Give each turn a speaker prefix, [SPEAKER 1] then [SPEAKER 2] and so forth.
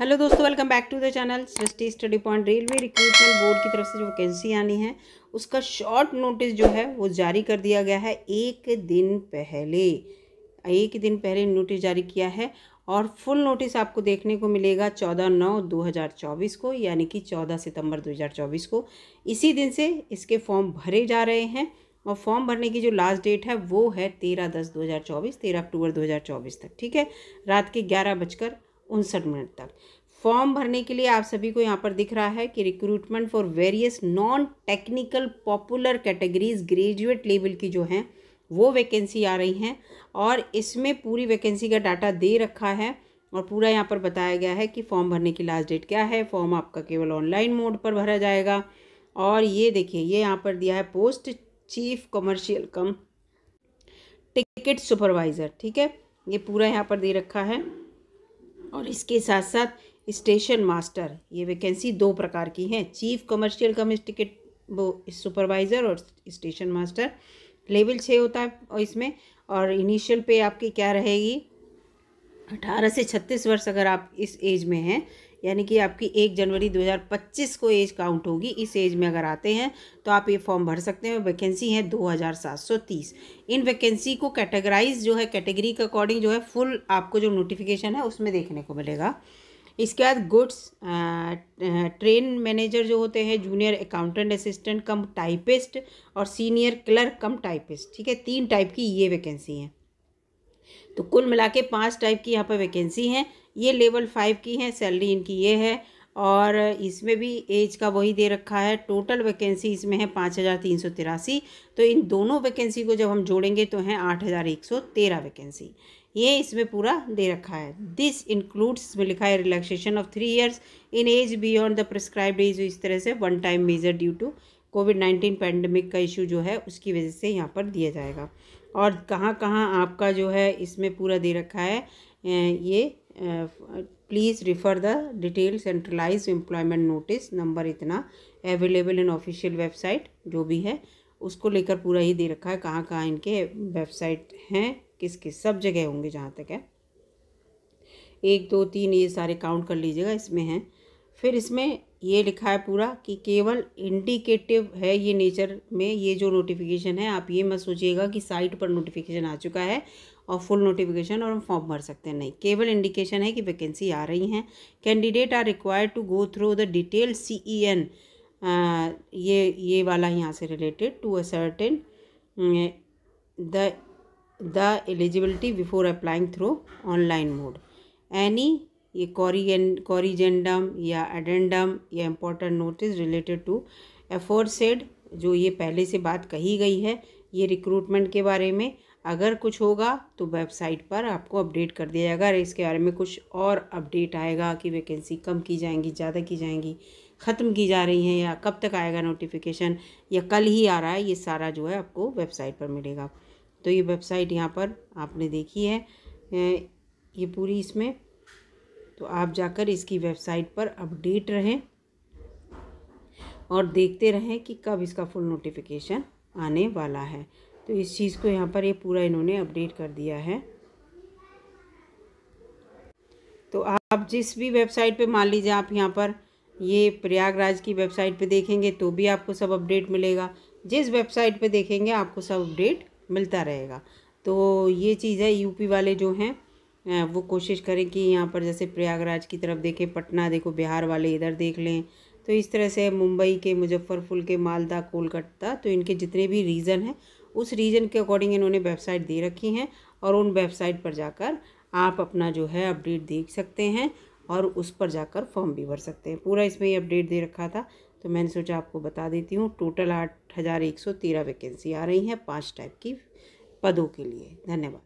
[SPEAKER 1] hello दोस्तों welcome back to the channel Srishti study point railway recruitment board की तरफ से जो वैकेंसी आनी है उसका शॉर्ट नोटिस जो है वो जारी कर दिया गया है एक दिन पहले एक दिन पहले नोटिस जारी किया है और फुल नोटिस आपको देखने को मिलेगा चौदह नौ दो हज़ार चौबीस को यानी कि चौदह सितंबर दो हज़ार चौबीस को इसी दिन से इसके फॉर्म भरे जा रहे हैं और फॉर्म भरने की जो लास्ट डेट है वो है तेरह दस दो हज़ार चौबीस तेरह अक्टूबर दो हज़ार चौबीस तक ठीक है रात के ग्यारह बजकर उनसठ मिनट तक फॉर्म भरने के लिए आप सभी को यहाँ पर दिख रहा है कि recruitment for various non technical popular categories graduate level की जो हैं वो वैकेंसी आ रही हैं और इसमें पूरी वैकेंसी का डाटा दे रखा है और पूरा यहाँ पर बताया गया है कि फॉर्म भरने की लास्ट डेट क्या है फॉर्म आपका केवल ऑनलाइन मोड पर भरा जाएगा और ये देखिए ये यहाँ पर दिया है post chief commercial cum ticket supervisor ठीक है ये पूरा यहाँ पर दे रखा है और इसके साथ साथ स्टेशन मास्टर ये वैकेंसी दो प्रकार की हैं चीफ कमर्शियल कमिस्टिकेट वो सुपरवाइज़र और स्टेशन मास्टर लेवल छः होता है और इसमें और इनिशियल पे आपकी क्या रहेगी अठारह से छत्तीस वर्ष अगर आप इस एज में हैं यानी कि आपकी एक जनवरी 2025 को एज काउंट होगी इस एज में अगर आते हैं तो आप ये फॉर्म भर सकते हैं वैकेंसी है 2730 इन वैकेंसी को कैटेगराइज जो है कैटेगरी के अकॉर्डिंग जो है फुल आपको जो नोटिफिकेशन है उसमें देखने को मिलेगा इसके बाद गुड्स ट्रेन मैनेजर जो होते हैं junior accountant assistant cum typist और सीनियर क्लर्क कम टाइपिस्ट ठीक है तीन टाइप की ये वैकेंसी हैं तो कुल मिला के पाँच टाइप की यहाँ पर वैकेंसी हैं ये लेवल फाइव की हैं सैलरी इनकी ये है और इसमें भी एज का वही दे रखा है टोटल वैकेंसी इसमें है पाँच हज़ार तीन सौ तिरासी तो इन दोनों वैकेंसी को जब हम जोड़ेंगे तो हैं आठ हज़ार एक सौ तेरह वैकेंसी ये इसमें पूरा दे रखा है दिस इंक्लूड्स इसमें लिखा है relaxation of three years in age beyond the prescribe age इस तरह से one time measure due to COVID nineteen pandemic का इशू जो है उसकी वजह से यहाँ पर दिया जाएगा और कहाँ कहाँ आपका जो है इसमें पूरा दे रखा है ये please refer the detail centralize employment notice number इतना अवेलेबल इन ऑफिशियल वेबसाइट जो भी है उसको लेकर पूरा ही दे रखा है कहाँ कहाँ इनके वेबसाइट हैं किस किस सब जगह होंगे जहाँ तक है एक दो तीन ये सारे काउंट कर लीजिएगा इसमें हैं फिर इसमें ये लिखा है पूरा कि केवल इंडिकेटिव है ये नेचर में ये जो नोटिफिकेशन है आप ये मत सोचिएगा कि साइट पर नोटिफिकेशन आ चुका है और फुल नोटिफिकेशन और हम फॉर्म भर सकते हैं नहीं केवल इंडिकेशन है कि वैकेंसी आ रही हैं candidate are required to go through the detail C E N ये ये वाला यहाँ से related to certain the the eligibility before applying through online mode any ये कॉरीजेंडम कॉरीजेंडम या एडेंडम या important notice related to aforesaid जो ये पहले से बात कही गई है ये रिक्रूटमेंट के बारे में अगर कुछ होगा तो वेबसाइट पर आपको अपडेट कर दिया जाएगा इसके बारे में कुछ और अपडेट आएगा कि वैकेंसी कम की जाएंगी ज़्यादा की जाएंगी ख़त्म की जा रही हैं या कब तक आएगा नोटिफिकेशन या कल ही आ रहा है ये सारा जो है आपको वेबसाइट पर मिलेगा तो ये वेबसाइट यहाँ पर आपने देखी है ये पूरी इसमें तो आप जाकर इसकी वेबसाइट पर अपडेट रहें और देखते रहें कि कब इसका फुल नोटिफिकेशन आने वाला है तो इस चीज़ को यहाँ पर ये पूरा इन्होंने अपडेट कर दिया है तो आप जिस भी वेबसाइट पे मान लीजिए आप यहाँ पर ये प्रयागराज की वेबसाइट पे देखेंगे तो भी आपको सब अपडेट मिलेगा जिस वेबसाइट पे देखेंगे आपको सब अपडेट मिलता रहेगा तो ये चीज़ है यूपी वाले जो हैं वो कोशिश करें कि यहाँ पर जैसे प्रयागराज की तरफ देखें पटना देखो बिहार वाले इधर देख लें तो इस तरह से मुंबई के मुजफ्फरपुर के मालदा कोलकाता तो इनके जितने भी रीज़न हैं उस रीजन के अकॉर्डिंग इन्होंने वेबसाइट दे रखी हैं और उन वेबसाइट पर जाकर आप अपना जो है अपडेट देख सकते हैं और उस पर जाकर फॉर्म भी भर सकते हैं पूरा इसमें ये अपडेट दे रखा था तो मैंने सोचा आपको बता देती हूँ टोटल आठ हज़ार एक सौ तेरह वैकेंसी आ रही हैं पाँच टाइप की पदों के लिए धन्यवाद